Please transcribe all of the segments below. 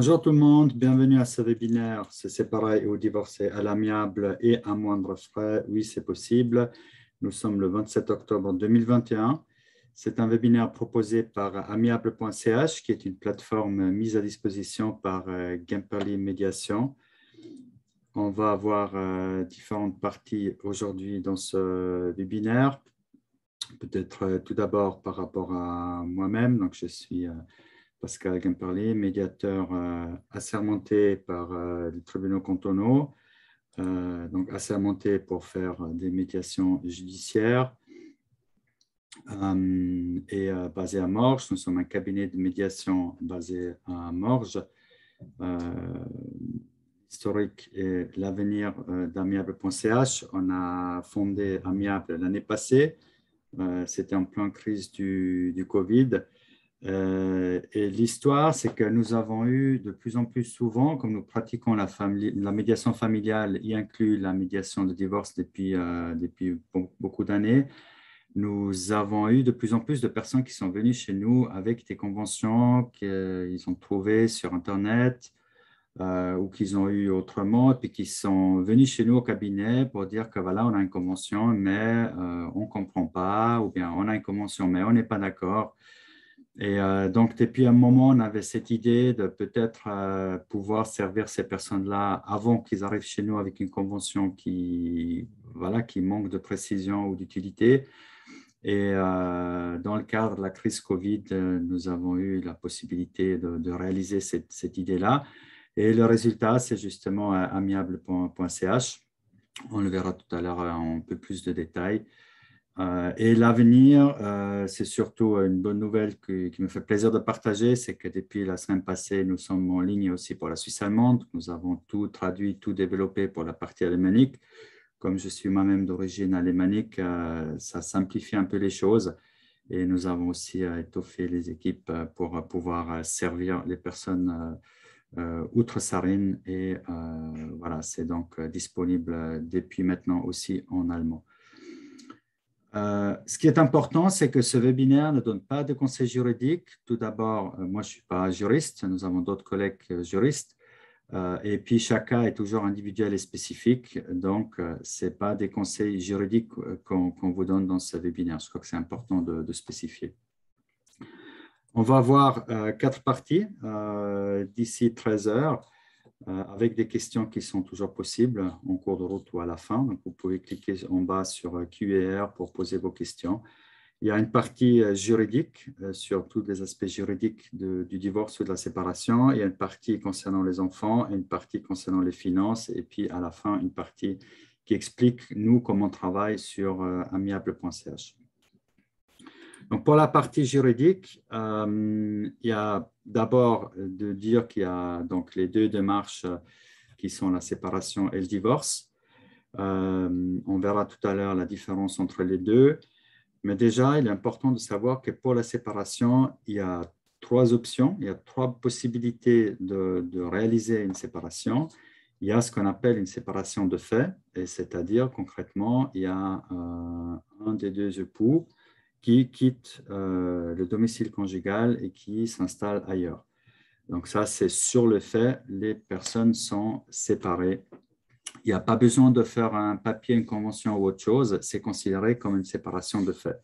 Bonjour tout le monde, bienvenue à ce webinaire. c'est séparer ou divorcer à l'amiable et à moindre frais, oui, c'est possible. Nous sommes le 27 octobre 2021. C'est un webinaire proposé par amiable.ch, qui est une plateforme mise à disposition par euh, Gamperly Médiation. On va avoir euh, différentes parties aujourd'hui dans ce webinaire. Peut-être euh, tout d'abord par rapport à moi-même. Donc, je suis Pascal Gamperly, médiateur euh, assermenté par euh, les tribunaux cantonaux, euh, donc assermenté pour faire des médiations judiciaires. et basé à Morges, nous sommes un cabinet de médiation basé à Morges. historique et l'avenir d'amiable.ch. On a fondé Amiable l'année passée. C'était en plein crise du Covid. Euh, et l'histoire, c'est que nous avons eu de plus en plus souvent, comme nous pratiquons la, médiation familiale, y inclut la médiation de divorce depuis, euh, beaucoup d'années, nous avons eu de plus en plus de personnes qui sont venues chez nous avec des conventions qu'ils ont trouvées sur Internet euh, ou qu'ils ont eues autrement, et puis qui sont venues chez nous au cabinet pour dire que voilà, on a une convention, mais on ne comprend pas, ou bien on a une convention, mais on n'est pas d'accord. Et euh, donc, depuis un moment, on avait cette idée de peut-être euh, pouvoir servir ces personnes-là avant qu'ils arrivent chez nous avec une convention qui, voilà, qui manque de précision ou d'utilité. Et euh, dans le cadre de la crise Covid, nous avons eu la possibilité de, réaliser cette, cette idée-là. Et le résultat, c'est justement amiable.ch. On le verra tout à l'heure en un peu plus de détails. Euh, et l'avenir, euh, c'est surtout euh, une bonne nouvelle qui, me fait plaisir de partager, c'est que depuis la semaine passée, nous sommes en ligne aussi pour la Suisse allemande. Nous avons tout traduit, tout développé pour la partie alémanique. Comme je suis moi-même d'origine alémanique, ça simplifie un peu les choses. Et nous avons aussi étoffé les équipes pour pouvoir servir les personnes outre-Sarine. Et voilà, c'est donc disponible depuis maintenant aussi en allemand. Euh, ce qui est important, c'est que ce webinaire ne donne pas de conseils juridiques. Tout d'abord, euh, moi, je ne suis pas juriste, nous avons d'autres collègues euh, juristes. et puis, chaque est toujours individuel et spécifique. Donc, ce n'est pas des conseils juridiques qu'on vous donne dans ce webinaire. Je crois que c'est important de, de, spécifier. On va avoir quatre parties d'ici 13 heures. Euh, avec des questions qui sont toujours possibles en cours de route ou à la fin. Donc, vous pouvez cliquer en bas sur euh, QR pour poser vos questions. Il y a une partie euh, juridique sur tous les aspects juridiques du divorce ou de la séparation. Il y a une partie concernant les enfants, une partie concernant les finances et puis à la fin, une partie qui explique, nous, comment on travaille sur amiable.ch pour la partie juridique, euh, il y a d'abord de dire qu'il y a donc les deux démarches qui sont la séparation et le divorce. Euh, on verra tout à l'heure la différence entre les deux. Mais déjà, il est important de savoir que pour la séparation, il y a trois options, il y a trois possibilités de, réaliser une séparation. Il y a ce qu'on appelle une séparation de fait, et c'est-à-dire concrètement, il y a euh, un des deux époux qui quittent euh, le domicile conjugal et qui s'installent ailleurs. Donc ça, c'est sur le fait, les personnes sont séparées. Il n'y a pas besoin de faire un papier, une convention ou autre chose, c'est considéré comme une séparation de fait.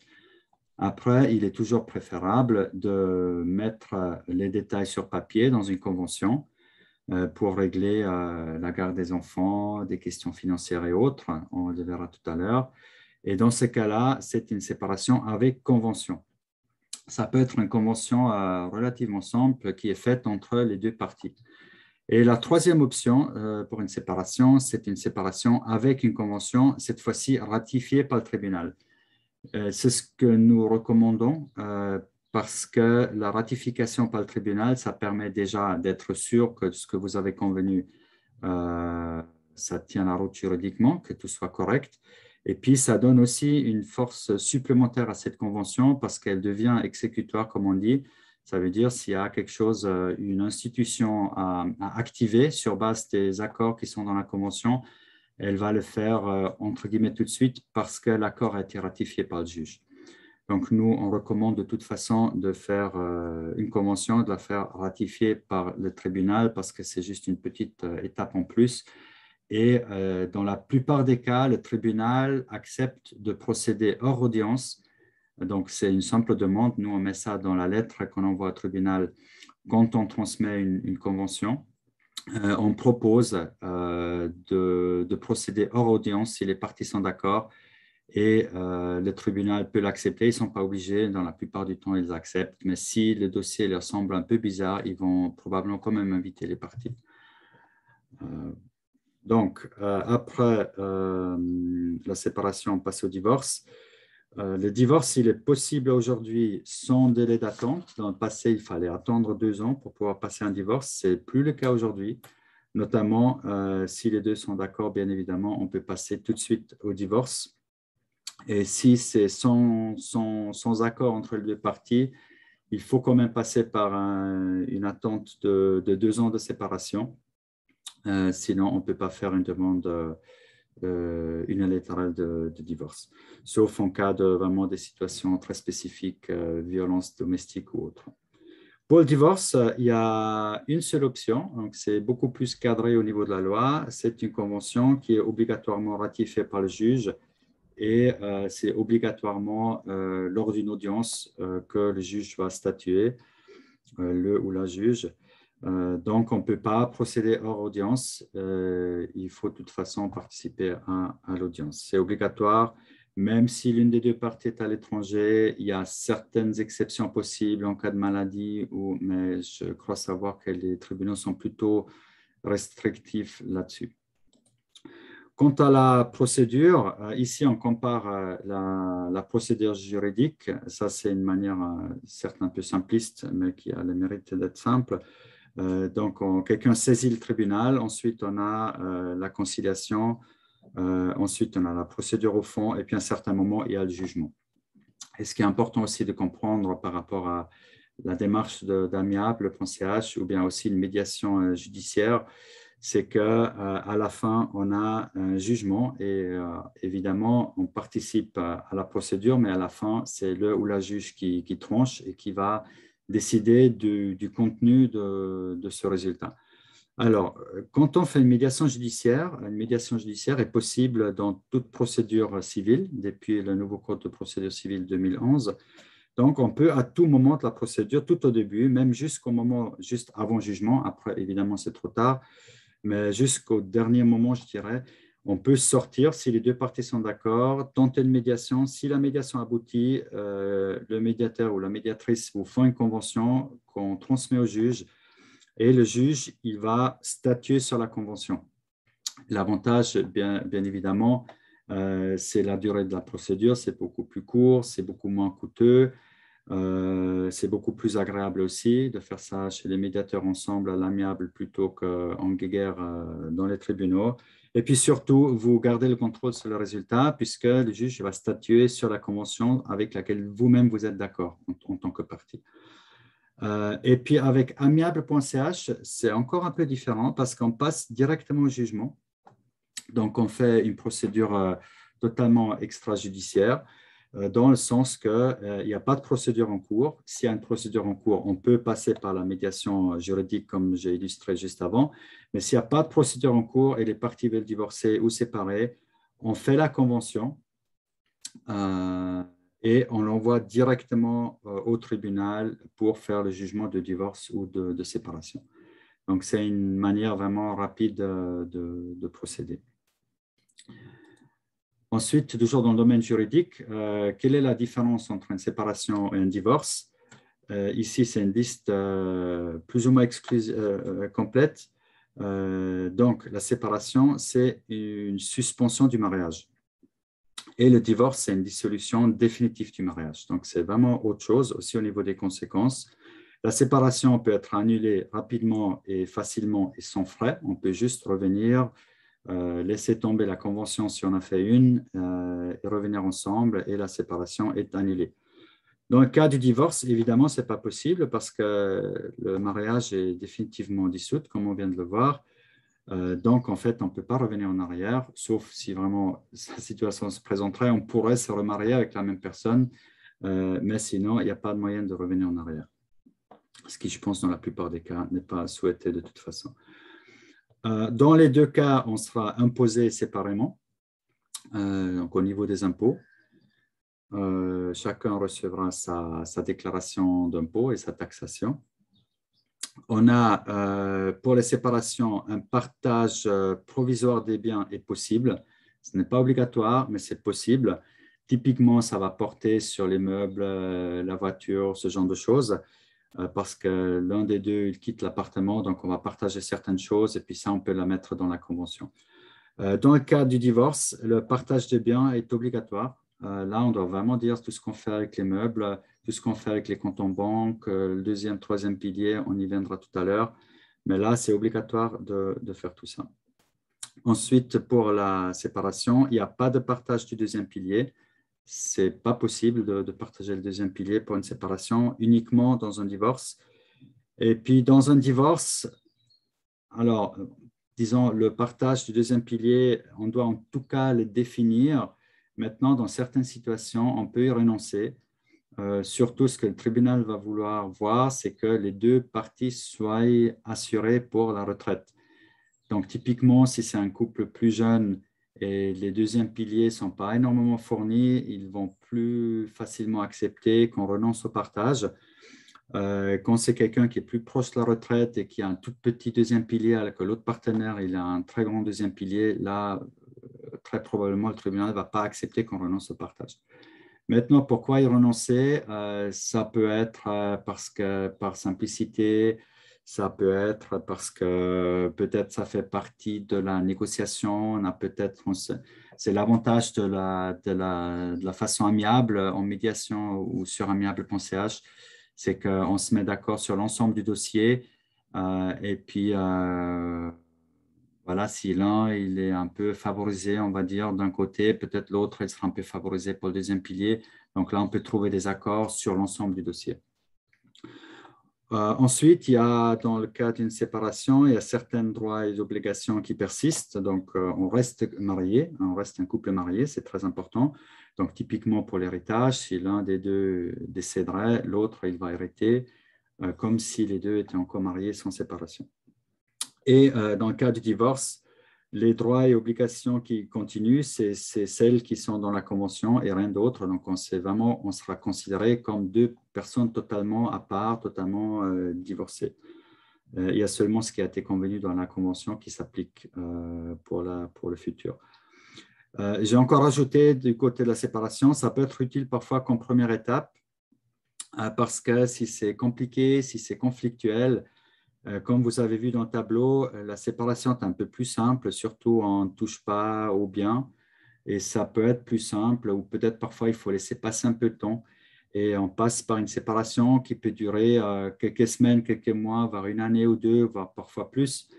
Après, il est toujours préférable de mettre euh, les détails sur papier dans une convention euh, pour régler la garde des enfants, des questions financières et autres. On le verra tout à l'heure. Et dans ce cas-là, c'est une séparation avec convention. Ça peut être une convention euh, relativement simple qui est faite entre les deux parties. Et la troisième option euh, pour une séparation, c'est une séparation avec une convention, cette fois-ci ratifiée par le tribunal. Euh, c'est ce que nous recommandons parce que la ratification par le tribunal, ça permet déjà d'être sûr que ce que vous avez convenu, ça tient la route juridiquement, que tout soit correct. Et puis, ça donne aussi une force supplémentaire à cette convention parce qu'elle devient exécutoire, comme on dit. Ça veut dire s'il y a quelque chose, euh, une institution à, activer sur base des accords qui sont dans la convention, elle va le faire euh, entre guillemets tout de suite parce que l'accord a été ratifié par le juge. Donc nous, on recommande de toute façon de faire euh, une convention, de la faire ratifier par le tribunal parce que c'est juste une petite étape en plus et euh, dans la plupart des cas, le tribunal accepte de procéder hors audience. Donc, c'est une simple demande. Nous, on met ça dans la lettre qu'on envoie au tribunal quand on transmet une, convention. Euh, on propose euh, de, de, procéder hors audience si les parties sont d'accord et le tribunal peut l'accepter. Ils ne sont pas obligés. Dans la plupart du temps, ils acceptent. Mais si le dossier leur semble un peu bizarre, ils vont probablement quand même inviter les parties. Donc, euh, après euh, la séparation, on passe au divorce. Euh, le divorce, il est possible aujourd'hui sans délai d'attente. Dans le passé, il fallait attendre deux ans pour pouvoir passer un divorce. Ce n'est plus le cas aujourd'hui. Notamment, si les deux sont d'accord, bien évidemment, on peut passer tout de suite au divorce. Et si c'est sans, accord entre les deux parties, il faut quand même passer par une attente de deux ans de séparation euh, sinon, on ne peut pas faire une demande euh, euh unilatérale de, divorce, sauf en cas de vraiment des situations très spécifiques, violences euh, violence domestique ou autre. Pour le divorce, il y a une seule option, donc c'est beaucoup plus cadré au niveau de la loi. C'est une convention qui est obligatoirement ratifiée par le juge et c'est obligatoirement lors d'une audience que le juge va statuer, le ou la juge. Euh, donc, on ne peut pas procéder hors audience. Euh, il faut de toute façon participer à, l'audience. C'est obligatoire. Même si l'une des deux parties est à l'étranger, il y a certaines exceptions possibles en cas de maladie, ou, mais je crois savoir que les tribunaux sont plutôt restrictifs là-dessus. Quant à la procédure, euh, ici on compare la, la procédure juridique, ça c'est une manière certes un peu simpliste, mais qui a le mérite d'être simple. Euh, donc, quelqu'un saisit le tribunal, ensuite on a euh, la conciliation, euh, ensuite on a la procédure au fond, et puis à un certain moment, il y a le jugement. Et ce qui est important aussi de comprendre par rapport à la démarche d'amiable, le PNCH, ou bien aussi une médiation judiciaire, c'est que à la fin on a un jugement et évidemment on participe à, la procédure, mais à la fin c'est le ou la juge qui, qui tranche et qui va décider du, contenu de, de, ce résultat. Alors, quand on fait une médiation judiciaire, une médiation judiciaire est possible dans toute procédure civile depuis le nouveau Code de procédure civile 2011. Donc, on peut à tout moment de la procédure, tout au début, même jusqu'au moment, juste avant jugement, après, évidemment, c'est trop tard, mais jusqu'au dernier moment, je dirais, on peut sortir si les deux parties sont d'accord, tenter une médiation. Si la médiation aboutit, euh, le médiateur ou la médiatrice vous font une convention qu'on transmet au juge et le juge, il va statuer sur la convention. L'avantage, bien, évidemment, euh, c'est la durée de la procédure, c'est beaucoup plus court, c'est beaucoup moins coûteux, euh, c'est beaucoup plus agréable aussi de faire ça chez les médiateurs ensemble à l'amiable plutôt qu'en guerre dans les tribunaux. Et puis surtout, vous gardez le contrôle sur le résultat puisque le juge va statuer sur la convention avec laquelle vous-même vous êtes d'accord en, tant que partie. Euh, et puis avec amiable.ch, c'est encore un peu différent parce qu'on passe directement au jugement. Donc on fait une procédure euh, totalement extrajudiciaire euh, dans le sens qu'il n'y a pas de procédure en cours. S'il y a une procédure en cours, on peut passer par la médiation juridique comme j'ai illustré juste avant, mais s'il n'y a pas de procédure en cours et les parties veulent divorcer ou séparer, on fait la convention euh, et on l'envoie directement euh, au tribunal pour faire le jugement de divorce ou de, séparation. Donc, c'est une manière vraiment rapide euh, de, procéder. Ensuite, toujours dans le domaine juridique, quelle est la différence entre une séparation et un divorce Ici, c'est une liste plus ou moins complète euh, donc, la séparation, c'est une suspension du mariage. Et le divorce, c'est une dissolution définitive du mariage. Donc, c'est vraiment autre chose aussi au niveau des conséquences. La séparation peut être annulée rapidement et facilement et sans frais. On peut juste revenir, euh, laisser tomber la convention si on a fait une euh, et revenir ensemble et la séparation est annulée. Dans le cas du divorce, évidemment, ce n'est pas possible parce que le mariage est définitivement dissoute, comme on vient de le voir. Euh, donc, en fait, on ne peut pas revenir en arrière, sauf si vraiment la situation se présenterait, on pourrait se remarier avec la même personne, euh, mais sinon, il n'y a pas de moyen de revenir en arrière. Ce qui, je pense, dans la plupart des cas, n'est pas souhaité de toute façon. Euh, dans les deux cas, on sera imposé séparément, donc au niveau des impôts. Euh, chacun recevra sa, déclaration d'impôt et sa taxation. On a euh, pour les séparations un partage euh, provisoire des biens est possible. Ce n'est pas obligatoire, mais c'est possible. Typiquement, ça va porter sur les meubles, la voiture, ce genre de choses, parce que l'un des deux il quitte l'appartement, donc on va partager certaines choses et puis ça, on peut la mettre dans la convention. Dans le cas du divorce, le partage des biens est obligatoire euh, là, on doit vraiment dire tout ce qu'on fait avec les meubles, tout ce qu'on fait avec les comptes en banque, euh, le deuxième, troisième pilier, on y viendra tout à l'heure. Mais là, c'est obligatoire de, faire tout ça. Ensuite, pour la séparation, il n'y a pas de partage du deuxième pilier. Ce n'est pas possible de, de, partager le deuxième pilier pour une séparation uniquement dans un divorce. Et puis, dans un divorce, alors, disons, le partage du deuxième pilier, on doit en tout cas le définir Maintenant, dans certaines situations, on peut y renoncer. Euh, surtout, ce que le tribunal va vouloir voir, c'est que les deux parties soient assurées pour la retraite. Donc, typiquement, si c'est un couple plus jeune et les deuxièmes piliers ne sont pas énormément fournis, ils vont plus facilement accepter qu'on renonce au partage. Euh, quand c'est quelqu'un qui est plus proche de la retraite et qui a un tout petit deuxième pilier, alors que l'autre partenaire il a un très grand deuxième pilier, là, très probablement, le tribunal ne va pas accepter qu'on renonce au partage. Maintenant, pourquoi y renoncer euh, Ça peut être euh, parce que par simplicité, ça peut être parce que peut-être ça fait partie de la négociation. On a peut-être, c'est l'avantage de la, de, la, de la, façon amiable en médiation ou sur amiable.ch, c'est qu'on se met d'accord sur l'ensemble du dossier euh, et puis voilà, si l'un il est un peu favorisé, on va dire, d'un côté, peut-être l'autre il sera un peu favorisé pour le deuxième pilier. Donc là, on peut trouver des accords sur l'ensemble du dossier. Euh, ensuite, il y a dans le cas d'une séparation, il y a certains droits et obligations qui persistent. Donc, euh, on reste marié, on reste un couple marié, c'est très important. Donc, typiquement pour l'héritage, si l'un des deux décéderait, l'autre, il va hériter euh, comme si les deux étaient encore mariés sans séparation. Et euh, dans le cas du divorce, les droits et obligations qui continuent, c'est celles qui sont dans la convention et rien d'autre. Donc, on, vraiment, on sera considéré comme deux personnes totalement à part, totalement euh, divorcées. Euh, il y a seulement ce qui a été convenu dans la convention qui s'applique pour, pour, le futur. J'ai encore ajouté du côté de la séparation, ça peut être utile parfois comme première étape, parce que si c'est compliqué, si c'est conflictuel, euh, comme vous avez vu dans le tableau, euh, la séparation est un peu plus simple, surtout on ne touche pas au bien. Et ça peut être plus simple ou peut-être parfois il faut laisser passer un peu de temps. Et on passe par une séparation qui peut durer euh, quelques semaines, quelques mois, voire une année ou deux, voire parfois plus.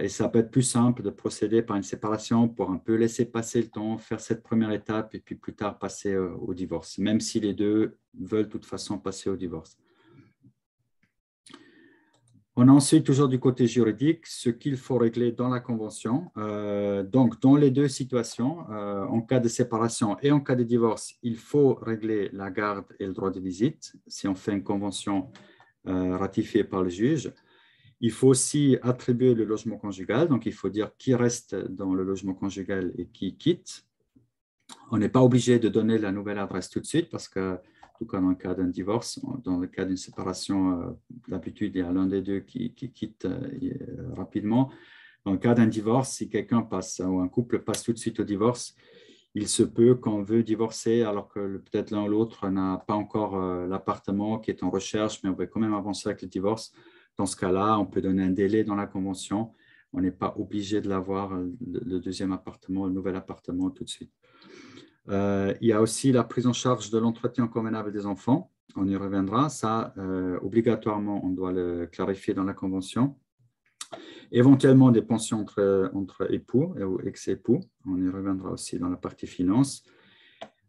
Et ça peut être plus simple de procéder par une séparation pour un peu laisser passer le temps, faire cette première étape et puis plus tard passer au divorce, même si les deux veulent de toute façon passer au divorce. On a ensuite toujours du côté juridique ce qu'il faut régler dans la convention. Euh, donc, dans les deux situations, euh, en cas de séparation et en cas de divorce, il faut régler la garde et le droit de visite si on fait une convention euh, ratifiée par le juge. Il faut aussi attribuer le logement conjugal, donc il faut dire qui reste dans le logement conjugal et qui quitte. On n'est pas obligé de donner la nouvelle adresse tout de suite parce que tout cas dans le cas d'un divorce, dans le cas d'une séparation, euh, d'habitude, il y a l'un des deux qui, qui quitte euh, euh, rapidement. Dans le cas d'un divorce, si quelqu'un passe ou un couple passe tout de suite au divorce, il se peut qu'on veut divorcer alors que peut-être l'un ou l'autre n'a pas encore l'appartement qui est en recherche, mais on veut quand même avancer avec le divorce. Dans ce cas-là, on peut donner un délai dans la convention. On n'est pas obligé de l'avoir, le deuxième appartement, le nouvel appartement tout de suite. Euh, il y a aussi la prise en charge de l'entretien convenable des enfants. On y reviendra. Ça, euh, obligatoirement, on doit le clarifier dans la convention. Éventuellement, des pensions entre, époux ou ex-époux. On y reviendra aussi dans la partie finance.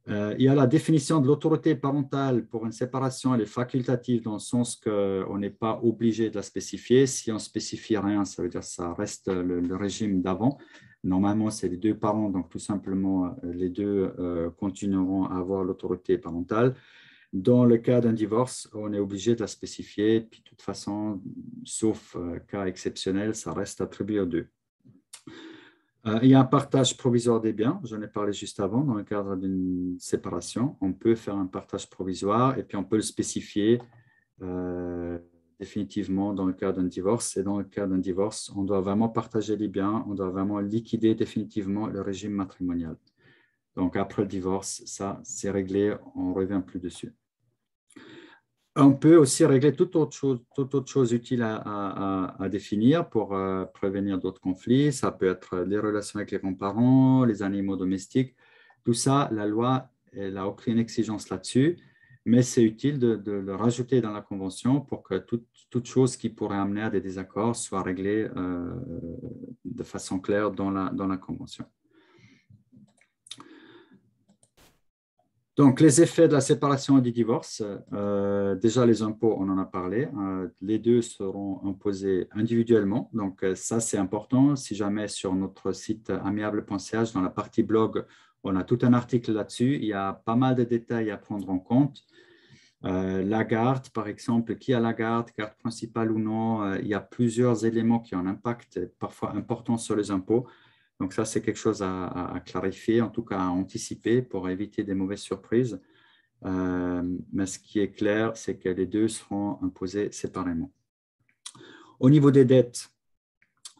Euh, il y a la définition de l'autorité parentale pour une séparation. Elle est facultative dans le sens qu'on n'est pas obligé de la spécifier. Si on ne spécifie rien, ça veut dire que ça reste le régime d'avant. Normalement, c'est les deux parents, donc tout simplement, euh, les deux euh, continueront à avoir l'autorité parentale. Dans le cas d'un divorce, on est obligé de la spécifier. Puis, de toute façon, sauf euh, cas exceptionnel, ça reste attribué aux deux. il y a un partage provisoire des biens. J'en ai parlé juste avant. Dans le cadre d'une séparation, on peut faire un partage provisoire et puis on peut le spécifier définitivement dans le cas d'un divorce. Et dans le cas d'un divorce, on doit vraiment partager les biens, on doit vraiment liquider définitivement le régime matrimonial. Donc après le divorce, ça, c'est réglé, on ne revient plus dessus. On peut aussi régler toute autre chose, utile à, définir pour euh, prévenir d'autres conflits. Ça peut être les relations avec les grands-parents, les animaux domestiques. Tout ça, la loi, elle n'a aucune exigence là-dessus mais c'est utile de, le rajouter dans la convention pour que toute, toute, chose qui pourrait amener à des désaccords soit réglée euh, de façon claire dans la, convention. Donc, les effets de la séparation et du divorce, euh, déjà les impôts, on en a parlé, euh, les deux seront imposés individuellement. Donc, ça, c'est important. Si jamais sur notre site amiable.ch, dans la partie blog, on a tout un article là-dessus. Il y a pas mal de détails à prendre en compte. Euh, la garde, par exemple, qui a la garde, garde principale ou non, euh, il y a plusieurs éléments qui ont un impact parfois important sur les impôts. Donc ça, c'est quelque chose à, clarifier, en tout cas à anticiper pour éviter des mauvaises surprises. Euh, mais ce qui est clair, c'est que les deux seront imposés séparément. Au niveau des dettes,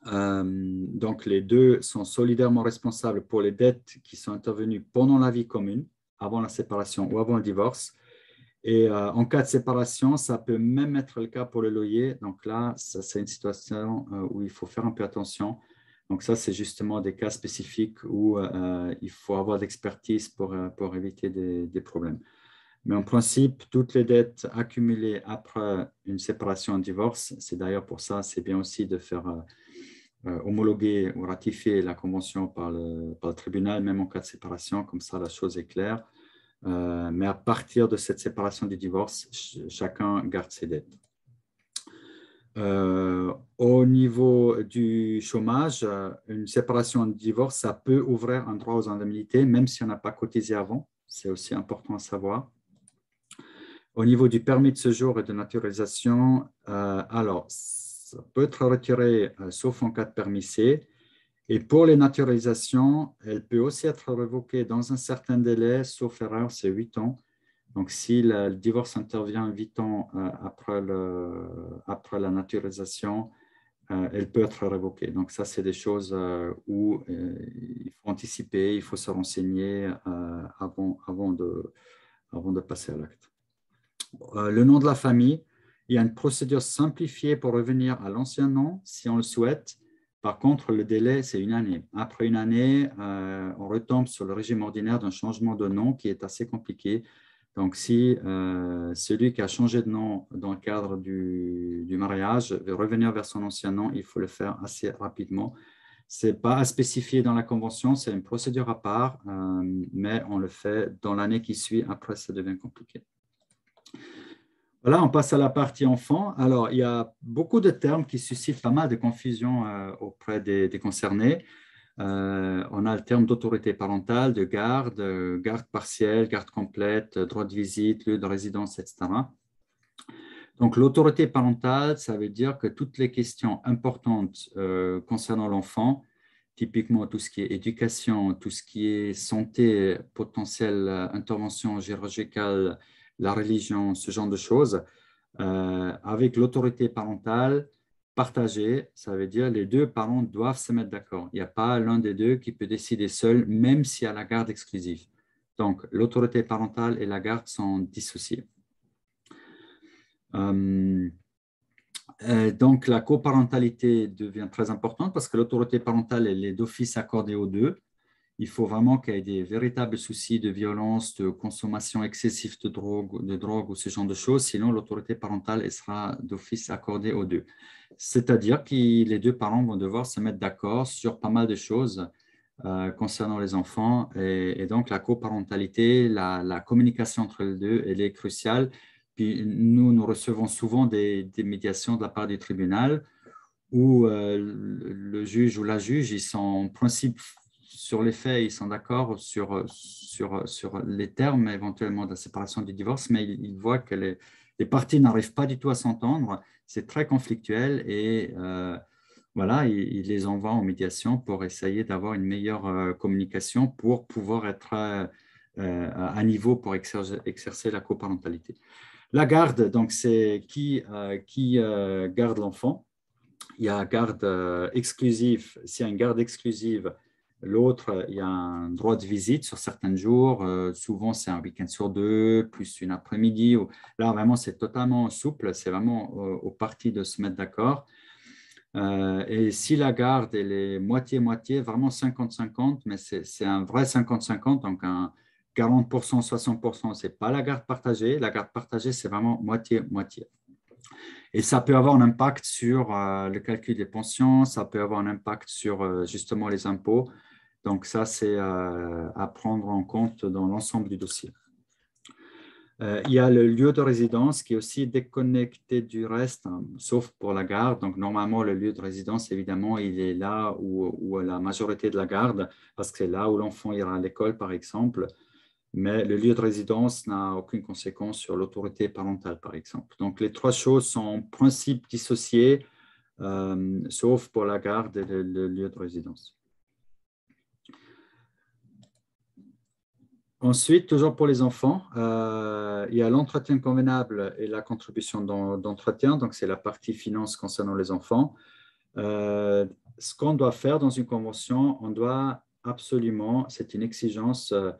donc les deux sont solidairement responsables pour les dettes qui sont intervenues pendant la vie commune, avant la séparation ou avant le divorce, et euh, en cas de séparation, ça peut même être le cas pour le loyer. Donc là, c'est une situation euh, où il faut faire un peu attention. Donc ça, c'est justement des cas spécifiques où euh, il faut avoir d'expertise pour, pour éviter des, problèmes. Mais en principe, toutes les dettes accumulées après une séparation, en divorce, c'est d'ailleurs pour ça, c'est bien aussi de faire homologuer ou ratifier la convention par le tribunal, même en cas de séparation, comme ça la chose est claire. Euh, mais à partir de cette séparation du divorce, chacun garde ses dettes. Euh, au niveau du chômage, euh, une séparation du divorce, ça peut ouvrir un droit aux indemnités, même si on n'a pas cotisé avant. C'est aussi important à savoir. Au niveau du permis de séjour et de naturalisation, alors, ça peut être retiré, sauf en cas de permis C. Et pour les naturalisations, elle peut aussi être révoquée dans un certain délai, sauf erreur, c'est 8 ans. Donc, si le divorce intervient 8 ans euh, après, après la naturalisation, euh, elle peut être révoquée. Donc, ça, c'est des choses euh, où il faut anticiper, il faut se renseigner avant de passer à l'acte. le nom de la famille, il y a une procédure simplifiée pour revenir à l'ancien nom, si on le souhaite par contre, le délai, c'est une année. Après une année, euh, on retombe sur le régime ordinaire d'un changement de nom qui est assez compliqué. Donc, si euh, celui qui a changé de nom dans le cadre du, mariage veut revenir vers son ancien nom, il faut le faire assez rapidement. Ce n'est pas à spécifier dans la convention, c'est une procédure à part, euh, mais on le fait dans l'année qui suit. Après, ça devient compliqué. Là, on passe à la partie enfant. Alors, il y a beaucoup de termes qui suscitent pas mal de confusion euh, auprès des, concernés. Euh, on a le terme d'autorité parentale, de garde, euh, garde partielle, garde complète, droit de visite, lieu de résidence, etc. Donc, l'autorité parentale, ça veut dire que toutes les questions importantes concernant l'enfant, typiquement tout ce qui est éducation, tout ce qui est santé, potentielle intervention chirurgicale, la religion, ce genre de choses, euh, avec l'autorité parentale partagée, ça veut dire les deux parents doivent se mettre d'accord. Il n'y a pas l'un des deux qui peut décider seul, même s'il y a la garde exclusive. Donc, l'autorité parentale et la garde sont dissociées. Euh, euh, donc, la coparentalité devient très importante parce que l'autorité parentale, elle est d'office accordée aux deux il faut vraiment qu'il y ait des véritables soucis de violence, de consommation excessive de drogue, de drogue ou ce genre de choses, sinon l'autorité parentale sera d'office accordée aux deux. C'est-à-dire que les deux parents vont devoir se mettre d'accord sur pas mal de choses euh, concernant les enfants et, donc la coparentalité, la, communication entre les deux, elle est cruciale. Puis nous, nous recevons souvent des, médiations de la part du tribunal où euh, le juge ou la juge, ils sont en principe sur les faits, ils sont d'accord sur, les termes éventuellement de la séparation du divorce, mais ils, voient que les, parties n'arrivent pas du tout à s'entendre. C'est très conflictuel et euh, voilà, il, les envoie en médiation pour essayer d'avoir une meilleure euh, communication pour pouvoir être euh, à, niveau pour exercer, la coparentalité. La garde, donc c'est qui, garde l'enfant. Il y a garde exclusive. S'il y a une garde exclusive, L'autre, euh, il y a un droit de visite sur certains jours. Euh, souvent, c'est un week-end sur deux, plus une après-midi. Là, vraiment, c'est totalement souple. C'est vraiment euh, aux parties de se mettre d'accord. et si la garde, elle est moitié-moitié, vraiment 50-50, mais c'est un vrai 50-50, donc un 40%, 60%, ce n'est pas la garde partagée. La garde partagée, c'est vraiment moitié-moitié. Et ça peut avoir un impact sur le calcul des pensions, ça peut avoir un impact sur justement les impôts. Donc ça, c'est euh, à, prendre en compte dans l'ensemble du dossier. Euh, il y a le lieu de résidence qui est aussi déconnecté du reste, hein, sauf pour la garde. Donc, normalement, le lieu de résidence, évidemment, il est là où, la majorité de la garde, parce que c'est là où l'enfant ira à l'école, par exemple. Mais le lieu de résidence n'a aucune conséquence sur l'autorité parentale, par exemple. Donc, les trois choses sont en principe dissociées, euh, sauf pour la garde et le lieu de résidence. Ensuite, toujours pour les enfants, euh, il y a l'entretien convenable et la contribution d'entretien. Donc, c'est la partie finance concernant les enfants. Euh, ce qu'on doit faire dans une convention, on doit absolument, c'est une exigence, euh,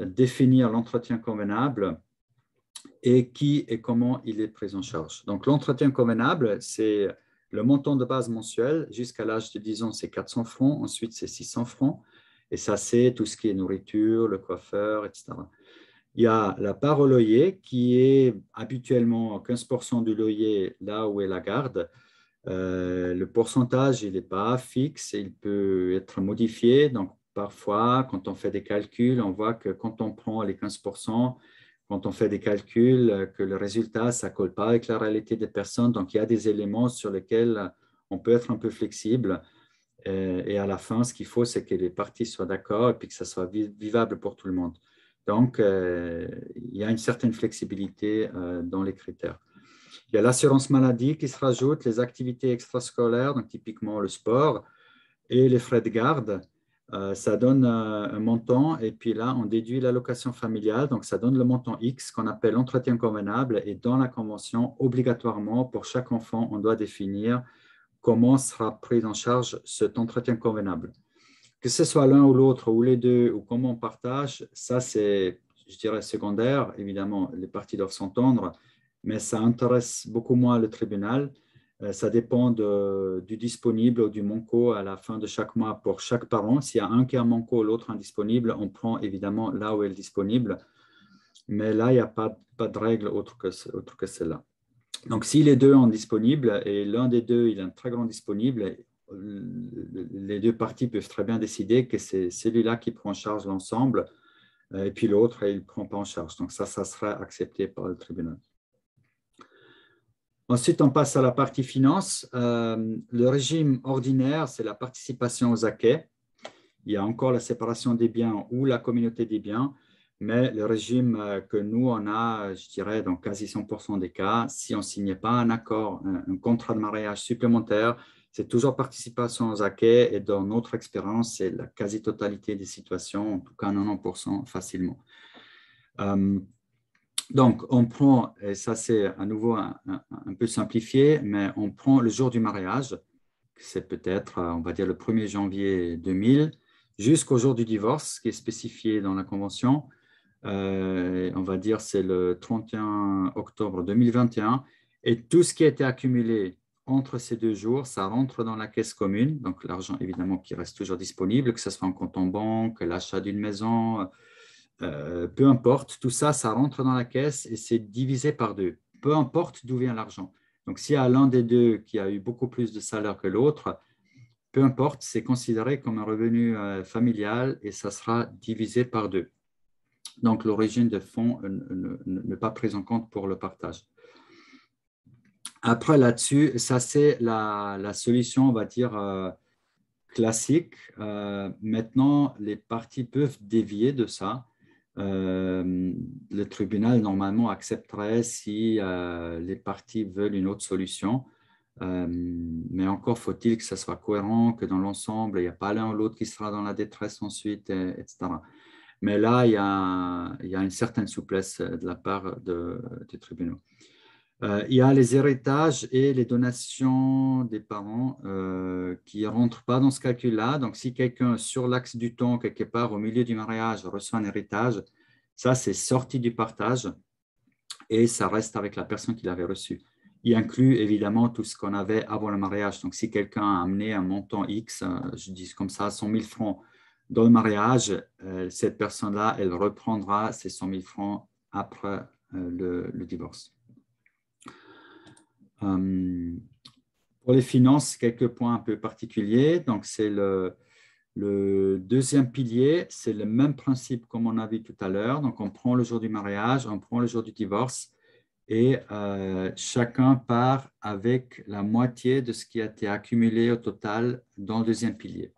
définir l'entretien convenable et qui et comment il est pris en charge. Donc, l'entretien convenable, c'est le montant de base mensuel jusqu'à l'âge de 10 ans, c'est 400 francs. Ensuite, c'est 600 francs. Et ça, c'est tout ce qui est nourriture, le coiffeur, etc. Il y a la part au loyer qui est habituellement 15% du loyer là où est la garde. Euh, le pourcentage, il n'est pas fixe, il peut être modifié. Donc, parfois, quand on fait des calculs, on voit que quand on prend les 15%, quand on fait des calculs, que le résultat, ça ne colle pas avec la réalité des personnes. Donc, il y a des éléments sur lesquels on peut être un peu flexible. Euh, et à la fin, ce qu'il faut, c'est que les parties soient d'accord et puis que ça soit vivable pour tout le monde. Donc, euh, il y a une certaine flexibilité euh, dans les critères. Il y a l'assurance maladie qui se rajoute, les activités extrascolaires, donc typiquement le sport, et les frais de garde. ça donne un montant et puis là, on déduit l'allocation familiale. Donc, ça donne le montant X qu'on appelle entretien convenable. Et dans la convention, obligatoirement, pour chaque enfant, on doit définir comment sera pris en charge cet entretien convenable. Que ce soit l'un ou l'autre, ou les deux, ou comment on partage, ça c'est, je dirais, secondaire. Évidemment, les parties doivent s'entendre, mais ça intéresse beaucoup moins le tribunal. Euh, ça dépend du disponible ou du manco à la fin de chaque mois pour chaque parent. S'il y a un qui a manco, l'autre indisponible, on prend évidemment là où est disponible. Mais là, il n'y a pas, de règle autre que, autre que celle-là. Donc, si les deux sont disponibles et l'un des deux il a un très grand disponible, les deux parties peuvent très bien décider que c'est celui-là qui prend en charge l'ensemble euh, et puis l'autre, il ne prend pas en charge. Donc, ça, ça sera accepté par le tribunal. Ensuite, on passe à la partie finance. Euh, le régime ordinaire, c'est la participation aux acquets. Il y a encore la séparation des biens ou la communauté des biens. Mais le régime euh, que nous, on a, je dirais, dans quasi 100% des cas, si on ne signait pas un accord, un, contrat de mariage supplémentaire, c'est toujours participation aux acquets et dans notre expérience, c'est la quasi-totalité des situations, en tout cas 90% facilement. Euh, donc, on prend, et ça c'est à nouveau un, peu simplifié, mais on prend le jour du mariage, c'est peut-être, euh, on va dire, le 1er janvier 2000, jusqu'au jour du divorce, qui est spécifié dans la Convention. Euh, on va dire c'est le 31 octobre 2021, et tout ce qui a été accumulé entre ces deux jours, ça rentre dans la caisse commune, donc l'argent évidemment qui reste toujours disponible, que ce soit en compte en banque, l'achat d'une maison, euh, peu importe, tout ça, ça rentre dans la caisse et c'est divisé par deux, peu importe d'où vient l'argent. Donc s'il y a l'un des deux qui a eu beaucoup plus de salaire que l'autre, peu importe, c'est considéré comme un revenu euh, familial et ça sera divisé par deux. Donc, l'origine des fonds euh, n'est pas prise en compte pour le partage. Après, là-dessus, ça, c'est la, solution, on va dire, euh, classique. Euh, maintenant, les parties peuvent dévier de ça. le tribunal, normalement, accepterait si les parties veulent une autre solution. mais encore faut-il que ça soit cohérent, que dans l'ensemble, il n'y a pas l'un ou l'autre qui sera dans la détresse ensuite, etc. Mais là, il y a, une certaine souplesse euh, de la part des tribunaux. Euh, il y a les héritages et les donations des parents euh, qui ne rentrent pas dans ce calcul-là. Donc, si quelqu'un, sur l'axe du temps, quelque part au milieu du mariage, reçoit un héritage, ça, c'est sorti du partage et ça reste avec la personne qui l'avait reçu. Il inclut évidemment tout ce qu'on avait avant le mariage. Donc, si quelqu'un a amené un montant X, je dis comme ça, 100 000 francs dans le mariage, euh, cette personne-là, elle reprendra ses 100 000 francs après euh, le, divorce. Euh, pour les finances, quelques points un peu particuliers. Donc, c'est le, deuxième pilier, c'est le même principe comme on a vu tout à l'heure. Donc, on prend le jour du mariage, on prend le jour du divorce et chacun part avec la moitié de ce qui a été accumulé au total dans le deuxième pilier.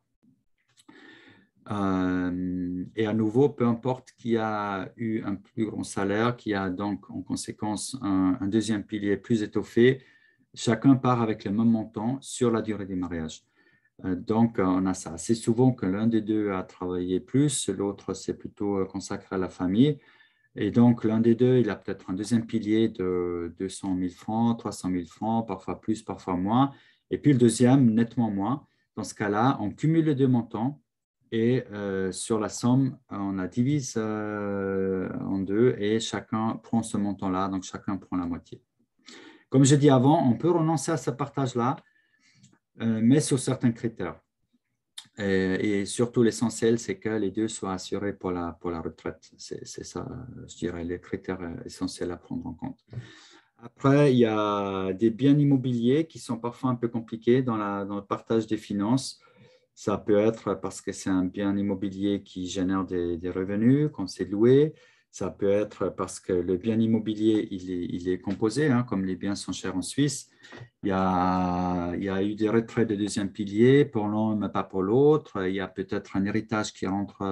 Euh, et à nouveau, peu importe qui a eu un plus grand salaire, qui a donc en conséquence un, deuxième pilier plus étoffé, chacun part avec le même montant sur la durée du mariage. Euh, donc, on a ça c'est souvent que l'un des deux a travaillé plus, l'autre s'est plutôt euh, consacré à la famille. Et donc, l'un des deux, il a peut-être un deuxième pilier de 200 000 francs, 300 000 francs, parfois plus, parfois moins. Et puis le deuxième, nettement moins. Dans ce cas-là, on cumule les deux montants et euh, sur la somme, on la divise euh, en deux et chacun prend ce montant-là, donc chacun prend la moitié. Comme je disais avant, on peut renoncer à ce partage-là, euh, mais sur certains critères. Et, surtout, l'essentiel, c'est que les deux soient assurés pour la, pour la retraite. C'est ça, je dirais, les critères essentiels à prendre en compte. Après, il y a des biens immobiliers qui sont parfois un peu compliqués dans le partage des finances. Ça peut être parce que c'est un bien immobilier qui génère des, revenus quand c'est loué. Ça peut être parce que le bien immobilier, il est, composé, hein, comme les biens sont chers en Suisse. Il y, a, eu des retraits de deuxième pilier pour l'un, mais pas pour l'autre. Il y a peut-être un héritage qui rentre,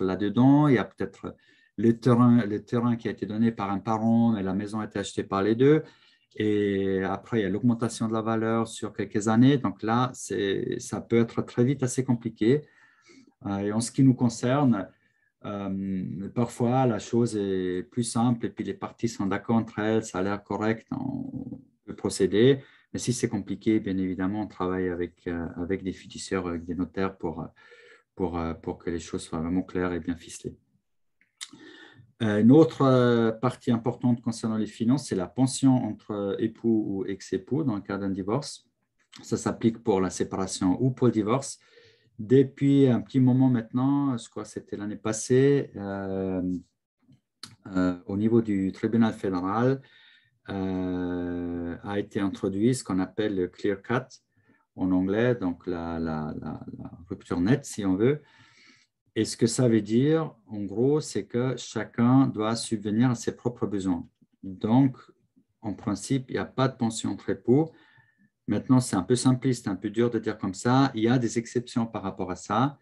là-dedans. Il y a peut-être le terrain, le terrain qui a été donné par un parent, mais la maison a été achetée par les deux. Et après, il y a l'augmentation de la valeur sur quelques années. Donc là, ça peut être très vite assez compliqué. Euh, et en ce qui nous concerne, euh, parfois, la chose est plus simple et puis les parties sont d'accord entre elles, ça a l'air correct, on peut procéder. Mais si c'est compliqué, bien évidemment, on travaille avec, euh, des fiduciaires, avec des notaires pour, pour que les choses soient vraiment claires et bien ficelées. Euh, une autre euh, partie importante concernant les finances, c'est la pension entre époux ou ex-époux dans le cas d'un divorce. Ça s'applique pour la séparation ou pour le divorce. Depuis un petit moment maintenant, je crois que c'était l'année passée, euh, au niveau du tribunal fédéral, a été introduit ce qu'on appelle le clear cut en anglais, donc la rupture nette si on veut. Et ce que ça veut dire, en gros, c'est que chacun doit subvenir à ses propres besoins. Donc, en principe, il n'y a pas de pension très pauvre. Maintenant, c'est un peu simpliste, un peu dur de dire comme ça. Il y a des exceptions par rapport à ça.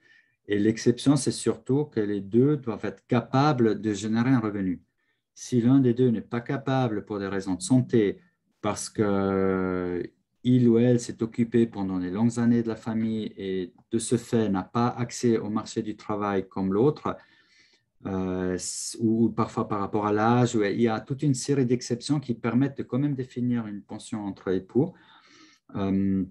Et l'exception, c'est surtout que les deux doivent être capables de générer un revenu. Si l'un des deux n'est pas capable pour des raisons de santé, parce que il ou elle s'est occupé pendant les longues années de la famille et de ce fait n'a pas accès au marché du travail comme l'autre, euh, ou parfois par rapport à l'âge, il y a toute une série d'exceptions qui permettent de quand même définir une pension entre époux. Euh,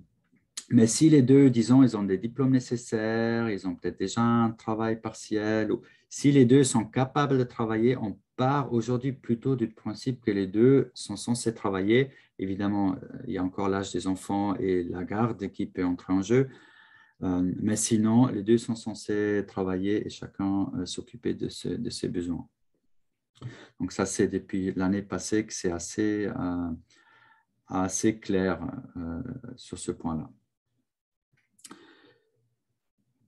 mais si les deux, disons, ils ont des diplômes nécessaires, ils ont peut-être déjà un travail partiel, ou si les deux sont capables de travailler, on part aujourd'hui plutôt du principe que les deux sont censés travailler. Évidemment, euh, il y a encore l'âge des enfants et la garde qui peut entrer en jeu. Euh, mais sinon, les deux sont censés travailler et chacun euh, s'occuper de, ses besoins. Donc ça, c'est depuis l'année passée que c'est assez, assez clair sur ce point-là.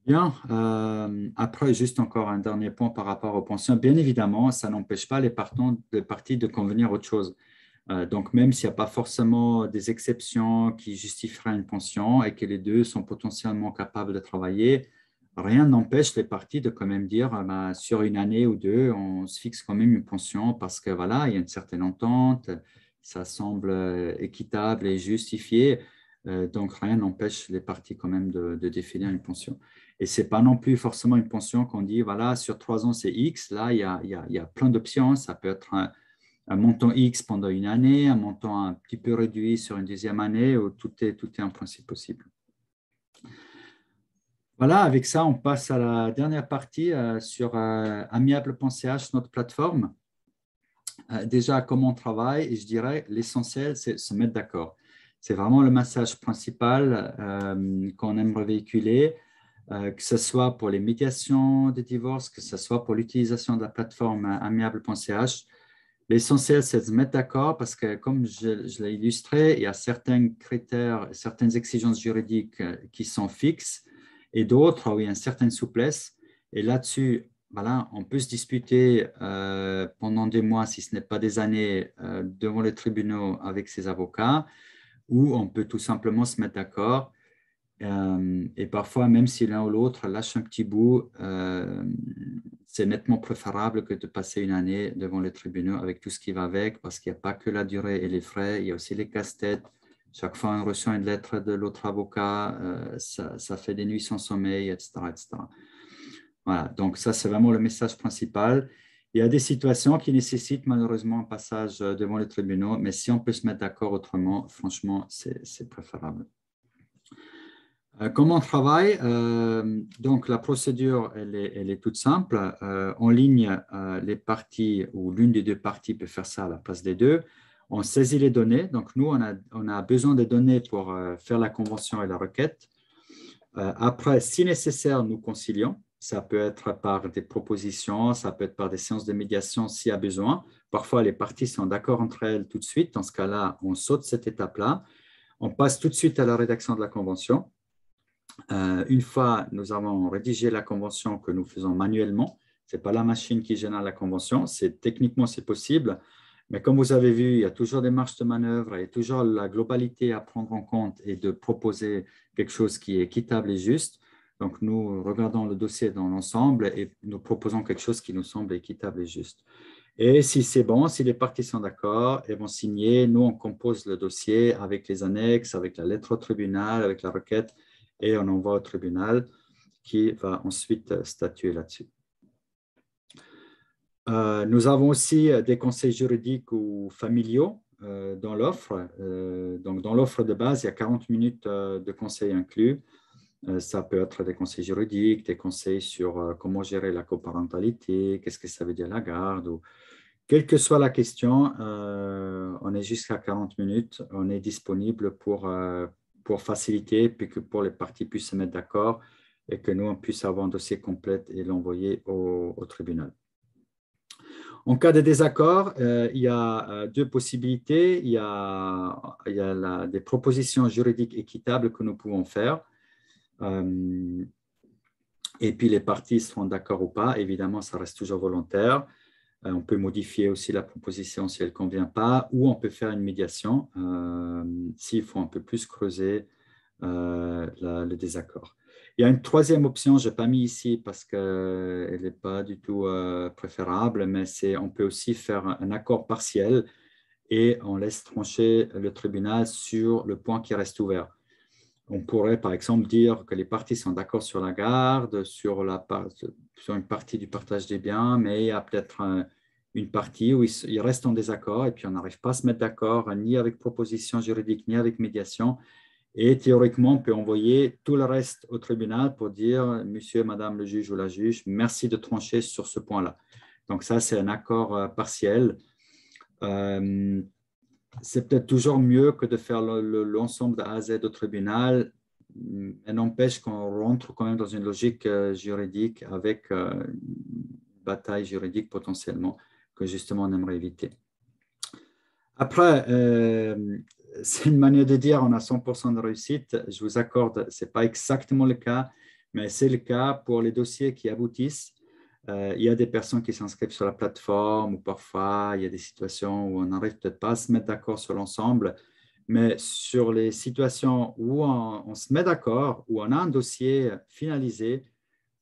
Bien. Euh, après, juste encore un dernier point par rapport aux pensions. Bien évidemment, ça n'empêche pas les, parties de convenir autre chose. Euh, donc, même s'il n'y a pas forcément des exceptions qui justifieraient une pension et que les deux sont potentiellement capables de travailler, rien n'empêche les parties de quand même dire euh, ben, sur une année ou deux, on se fixe quand même une pension parce que voilà, il y a une certaine entente, ça semble équitable et justifié. donc, rien n'empêche les parties quand même de définir une pension. Et ce n'est pas non plus forcément une pension qu'on dit, voilà, sur trois ans, c'est X. Là, il y a, y a, y a plein d'options. Ça peut être un, montant X pendant une année, un montant un petit peu réduit sur une deuxième année, où tout est, tout est en principe possible. Voilà, avec ça, on passe à la dernière partie euh, sur euh, amiable.ch, notre plateforme. Euh, déjà, comment on travaille, et je dirais, l'essentiel, c'est se mettre d'accord. C'est vraiment le message principal qu'on aime véhiculer euh, que ce soit pour les médiations de divorce, que ce soit pour l'utilisation de la plateforme amiable.ch. L'essentiel, c'est de se mettre d'accord parce que, comme je, l'ai illustré, il y a certains critères, certaines exigences juridiques euh, qui sont fixes et d'autres où il y a une certaine souplesse. Et là-dessus, on peut se disputer euh, pendant des mois, si ce n'est pas des années, devant les tribunaux avec ses avocats, ou on peut tout simplement se mettre d'accord euh, et parfois, même si l'un ou l'autre lâche un petit bout, euh, c'est nettement préférable que de passer une année devant les tribunaux avec tout ce qui va avec, parce qu'il n'y a pas que la durée et les frais, il y a aussi les casse-têtes. Chaque fois, on reçoit une lettre de l'autre avocat, euh, ça, ça, fait des nuits sans sommeil, etc. etc. Voilà, donc ça, c'est vraiment le message principal. Il y a des situations qui nécessitent malheureusement un passage devant les tribunaux, mais si on peut se mettre d'accord autrement, franchement, c'est préférable. Euh, comment on travaille euh, Donc, la procédure, elle est, toute simple. Euh, en ligne, les parties ou l'une des deux parties peut faire ça à la place des deux. On saisit les données. Donc, nous, on a, on a besoin des données pour faire la convention et la requête. après, si nécessaire, nous concilions. Ça peut être par des propositions, ça peut être par des séances de médiation s'il y a besoin. Parfois, les parties sont d'accord entre elles tout de suite. Dans ce cas-là, on saute cette étape-là. On passe tout de suite à la rédaction de la convention euh, une fois nous avons rédigé la convention que nous faisons manuellement, ce n'est pas la machine qui génère la convention, c'est techniquement c'est possible, mais comme vous avez vu, il y a toujours des marges de manœuvre et toujours la globalité à prendre en compte et de proposer quelque chose qui est équitable et juste. Donc, nous regardons le dossier dans l'ensemble et nous proposons quelque chose qui nous semble équitable et juste. Et si c'est bon, si les parties sont d'accord, et vont signer. Nous, on compose le dossier avec les annexes, avec la lettre au tribunal, avec la requête et on envoie au tribunal qui va ensuite euh, statuer là-dessus. Euh, nous avons aussi euh, des conseils juridiques ou familiaux dans l'offre. donc, dans l'offre de base, il y a 40 minutes de conseils inclus. ça peut être des conseils juridiques, des conseils sur comment gérer la coparentalité, qu'est-ce que ça veut dire la garde, ou quelle que soit la question, on est jusqu'à 40 minutes, on est disponible pour pour faciliter, puis que pour les parties puissent se mettre d'accord et que nous, on puisse avoir un dossier complet et l'envoyer au, tribunal. En cas de désaccord, euh, il y a euh, deux possibilités. Il y a, il y a des propositions juridiques équitables que nous pouvons faire. Euh, et puis les parties seront d'accord ou pas. Évidemment, ça reste toujours volontaire. Euh, on peut modifier aussi la proposition si elle ne convient pas, ou on peut faire une médiation euh, s'il faut un peu plus creuser euh, le désaccord. Il y a une troisième option, je n'ai pas mis ici parce qu'elle n'est pas du tout préférable, mais c'est on peut aussi faire un accord partiel et on laisse trancher le tribunal sur le point qui reste ouvert. On pourrait par exemple dire que les parties sont d'accord sur la garde, sur, la, sur une partie du partage des biens, mais il y a peut-être un, une partie où ils, restent en désaccord et puis on n'arrive pas à se mettre d'accord ni avec proposition juridique ni avec médiation. Et théoriquement, on peut envoyer tout le reste au tribunal pour dire, monsieur, madame le juge ou la juge, merci de trancher sur ce point-là. Donc ça, c'est un accord euh, partiel. Euh, c'est peut-être toujours mieux que de faire l'ensemble le, de A à Z au tribunal, mais n'empêche qu'on rentre quand même dans une logique euh, juridique avec bataille juridique potentiellement que justement on aimerait éviter. Après, euh, c'est une manière de dire on a 100% de réussite. Je vous accorde, ce n'est pas exactement le cas, mais c'est le cas pour les dossiers qui aboutissent. Euh, il y a des personnes qui s'inscrivent sur la plateforme ou parfois il y a des situations où on n'arrive peut-être pas à se mettre d'accord sur l'ensemble, mais sur les situations où on, on se met d'accord, où on a un dossier finalisé,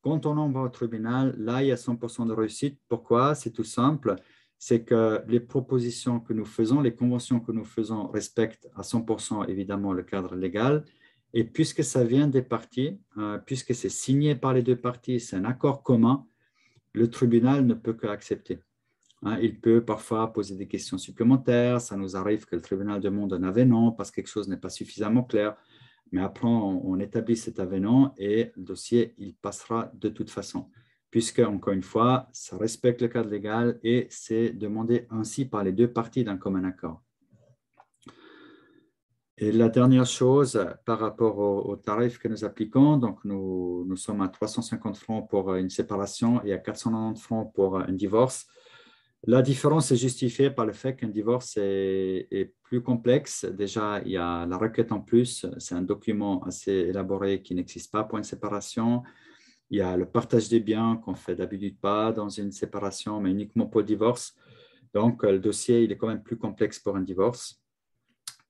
quand on en va au tribunal, là, il y a 100% de réussite. Pourquoi C'est tout simple. C'est que les propositions que nous faisons, les conventions que nous faisons respectent à 100% évidemment le cadre légal. Et puisque ça vient des parties, euh, puisque c'est signé par les deux parties, c'est un accord commun, le tribunal ne peut qu'accepter. Hein, il peut parfois poser des questions supplémentaires. Ça nous arrive que le tribunal demande un avenant parce que quelque chose n'est pas suffisamment clair. Mais après, on, établit cet avenant et le dossier, il passera de toute façon, puisque, encore une fois, ça respecte le cadre légal et c'est demandé ainsi par les deux parties d'un commun accord. Et la dernière chose par rapport aux tarifs tarif que nous appliquons, donc nous, sommes à 350 francs pour une séparation et à 490 francs pour un divorce. La différence est justifiée par le fait qu'un divorce est, plus complexe. Déjà, il y a la requête en plus, c'est un document assez élaboré qui n'existe pas pour une séparation. Il y a le partage des biens qu'on fait d'habitude pas dans une séparation, mais uniquement pour le divorce. Donc, le dossier, il est quand même plus complexe pour un divorce.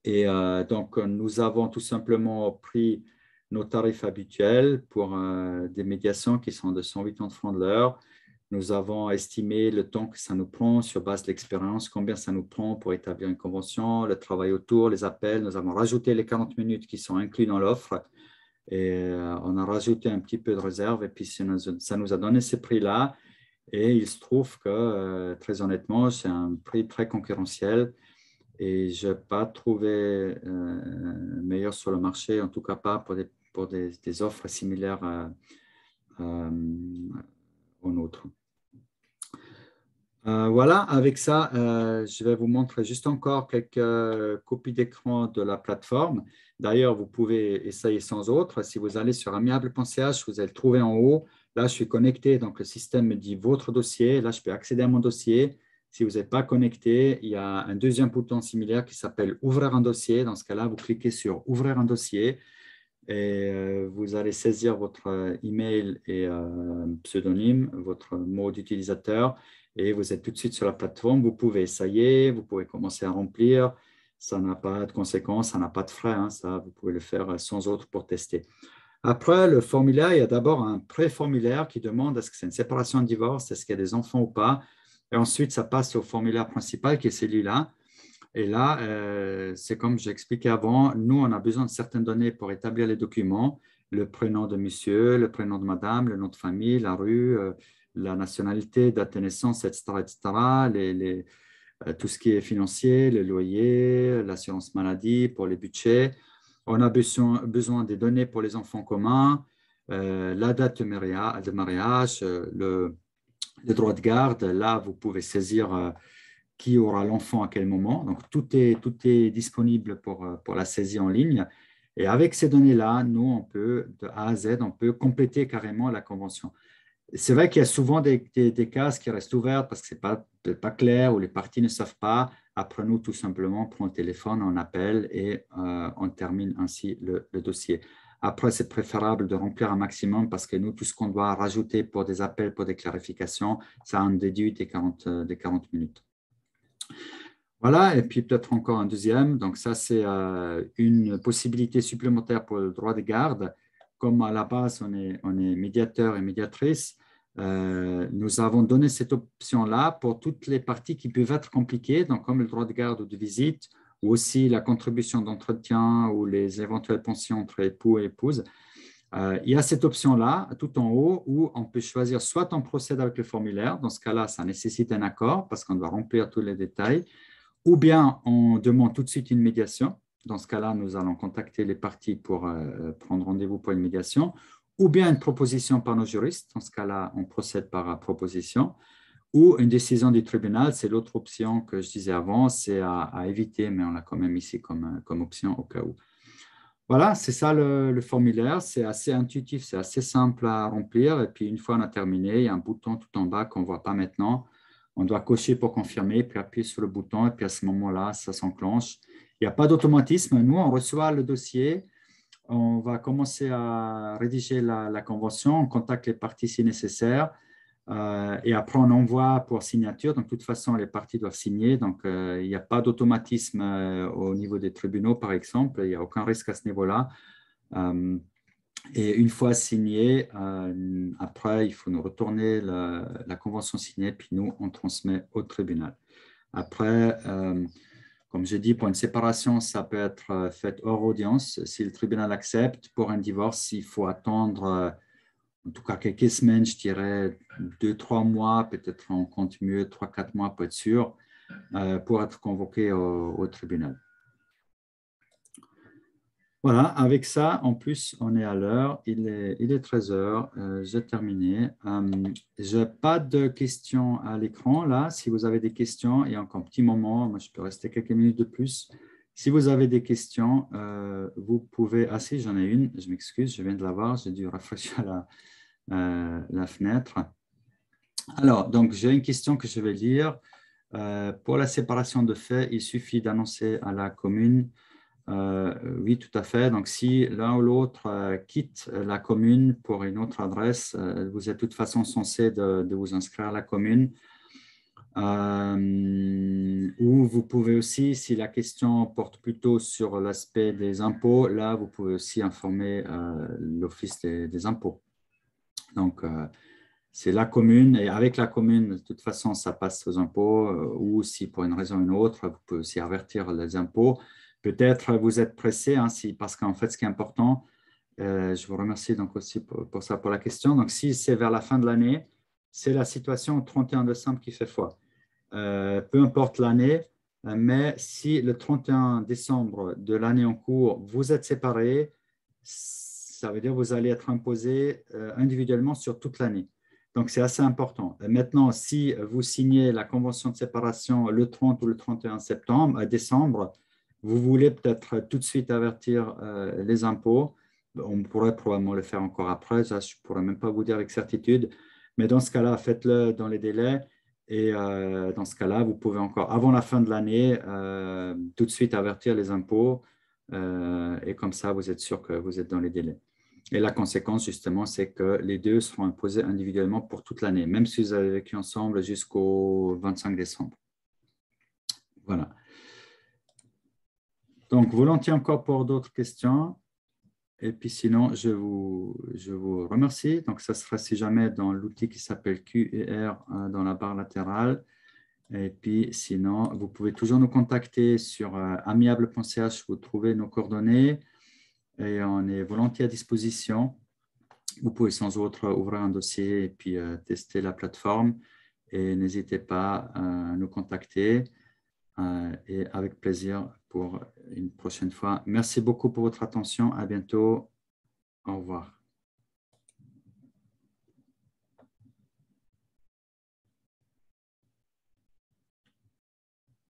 Et euh, donc, nous avons tout simplement pris nos tarifs habituels pour euh, des médiations qui sont de 180 francs de l'heure nous avons estimé le temps que ça nous prend sur base de l'expérience, combien ça nous prend pour établir une convention, le travail autour, les appels. Nous avons rajouté les 40 minutes qui sont inclus dans l'offre et euh, on a rajouté un petit peu de réserve et puis ça nous a donné ces prix-là. Et il se trouve que, euh, très honnêtement, c'est un prix très concurrentiel et je n'ai pas trouvé euh, meilleur sur le marché, en tout cas pas pour des, pour des, offres similaires aux nôtres. Euh, voilà, avec ça, euh, je vais vous montrer juste encore quelques euh, copies d'écran de la plateforme. D'ailleurs, vous pouvez essayer sans autre. Si vous allez sur amiable.ch, vous allez le trouver en haut. Là, je suis connecté, donc le système me dit votre dossier. Là, je peux accéder à mon dossier. Si vous n'êtes pas connecté, il y a un deuxième bouton similaire qui s'appelle Ouvrir un dossier. Dans ce cas-là, vous cliquez sur Ouvrir un dossier et vous allez saisir votre email et pseudonyme, votre mot d'utilisateur et vous êtes tout de suite sur la plateforme, vous pouvez essayer, vous pouvez commencer à remplir. Ça n'a pas de conséquences, ça n'a pas de frais, hein. ça, vous pouvez le faire euh, sans autre pour tester. Après, le formulaire, il y a d'abord un pré-formulaire qui demande est-ce que c'est une séparation de divorce, est-ce qu'il y a des enfants ou pas. Et ensuite, ça passe au formulaire principal qui est celui-là. Et là, euh, c'est comme j'expliquais avant, nous, on a besoin de certaines données pour établir les documents, le prénom de monsieur, le prénom de madame, le nom de famille, la rue, euh, la nationalité, date de naissance, etc., etc., les, les, euh, tout ce qui est financier, les loyer, l'assurance maladie pour les budgets. On a besoin, des données pour les enfants communs, euh, la date de mariage, euh, le, droit de garde. Là, vous pouvez saisir qui aura l'enfant à quel moment. Donc, tout est, disponible pour, pour la saisie en ligne. Et avec ces données-là, nous, on peut, de A à Z, on peut compléter carrément la convention c'est vrai qu'il y a souvent des, cases qui restent ouvertes parce que ce n'est pas, pas clair ou les parties ne savent pas. Après, nous, tout simplement, prend le téléphone, on appelle et euh, on termine ainsi le, dossier. Après, c'est préférable de remplir un maximum parce que nous, tout ce qu'on doit rajouter pour des appels, pour des clarifications, ça en déduit des 40, 40 euh, minutes. Voilà, et puis peut-être encore un deuxième. Donc ça, c'est euh, une possibilité supplémentaire pour le droit de garde. Comme à la base, on est médiateur et médiatrice, euh, nous avons donné cette option-là pour toutes les parties qui peuvent être compliquées, donc comme le droit de garde ou de visite, ou aussi la contribution d'entretien ou les éventuelles pensions entre époux et épouse. Euh, il y a cette option-là, tout en haut, où on peut choisir soit on procède avec le formulaire, dans ce cas-là, ça nécessite un accord parce qu'on doit remplir tous les détails, ou bien on demande tout de suite une médiation. Dans ce cas-là, nous allons contacter les parties pour euh, prendre rendez-vous pour une médiation, ou bien une proposition par nos juristes, dans ce cas-là, on procède par proposition, ou une décision du tribunal, c'est l'autre option que je disais avant, c'est à, éviter, mais on l'a quand même ici comme, euh, comme, option au cas où. Voilà, c'est ça le, formulaire, c'est assez intuitif, c'est assez simple à remplir, et puis une fois on a terminé, il y a un bouton tout en bas qu'on ne voit pas maintenant, on doit cocher pour confirmer, puis appuyer sur le bouton, et puis à ce moment-là, ça s'enclenche. Il n'y a pas d'automatisme, nous, on reçoit le dossier, on va commencer à rédiger la, convention, on contacte les parties si nécessaire, euh, et après on envoie pour signature. Donc, de toute façon, les parties doivent signer. Donc, euh, il n'y a pas d'automatisme euh, au niveau des tribunaux, par exemple. Il n'y a aucun risque à ce niveau-là. et une fois signé, après, il faut nous retourner la, convention signée, puis nous, on transmet au tribunal. Après, comme je dis, pour une séparation, ça peut être euh, fait hors audience. Si le tribunal accepte, pour un divorce, il faut attendre euh, en tout cas quelques semaines, je dirais deux, trois mois, peut-être on compte mieux trois, quatre mois pour être sûr, euh, pour être convoqué au tribunal. Voilà, avec ça, en plus, on est à l'heure. Il est, il est 13 heures. Euh, j'ai terminé. Euh, je n'ai pas de questions à l'écran là. Si vous avez des questions, il y a encore un petit moment. Moi, je peux rester quelques minutes de plus. Si vous avez des questions, euh, vous pouvez. Ah, si, j'en ai une. Je m'excuse, je viens de la voir. J'ai dû rafraîchir la, la, fenêtre. Alors, donc, j'ai une question que je vais lire. pour la séparation de faits, il suffit d'annoncer à la commune euh, oui, tout à fait. Donc, si l'un ou l'autre euh, quitte euh, la commune pour une autre adresse, vous êtes de toute façon censé de, vous inscrire à la commune. ou vous pouvez aussi, si la question porte plutôt sur l'aspect des impôts, là, vous pouvez aussi informer l'Office des, impôts. Donc, c'est la commune, et avec la commune, de toute façon, ça passe aux impôts, ou si pour une raison ou une autre, vous pouvez aussi avertir les impôts peut-être vous êtes pressé, hein, si, parce qu'en fait, ce qui est important, euh, je vous remercie donc aussi pour, ça, pour la question. Donc, si c'est vers la fin de l'année, c'est la situation au 31 décembre qui fait foi. Euh, peu importe l'année, euh, mais si le 31 décembre de l'année en cours, vous êtes séparés, ça veut dire que vous allez être imposé individuellement sur toute l'année. Donc, c'est assez important. Maintenant, si vous signez la convention de séparation le 30 ou le 31 septembre, décembre, vous voulez peut-être euh, tout de suite avertir euh, les impôts, on pourrait probablement le faire encore après, je ne pourrais même pas vous dire avec certitude, mais dans ce cas-là, faites-le dans les délais et euh, dans ce cas-là, vous pouvez encore, avant la fin de l'année, tout de suite avertir les impôts et comme ça, vous êtes sûr que vous êtes dans les délais. Et la conséquence, justement, c'est que les deux seront imposés individuellement pour toute l'année, même si vous avez vécu ensemble jusqu'au 25 décembre. Voilà. Donc, volontiers encore pour d'autres questions. Et puis sinon, je vous, je vous remercie. Donc, ça sera si jamais dans l'outil qui s'appelle QR e hein, dans la barre latérale. Et puis sinon, vous pouvez toujours nous contacter sur euh, amiable.ch, vous trouvez nos coordonnées et on est volontiers à disposition. Vous pouvez sans autre ouvrir un dossier et puis euh, tester la plateforme et n'hésitez pas euh, à nous contacter. Euh, et avec plaisir pour une prochaine fois. Merci beaucoup pour votre attention. À bientôt. Au revoir.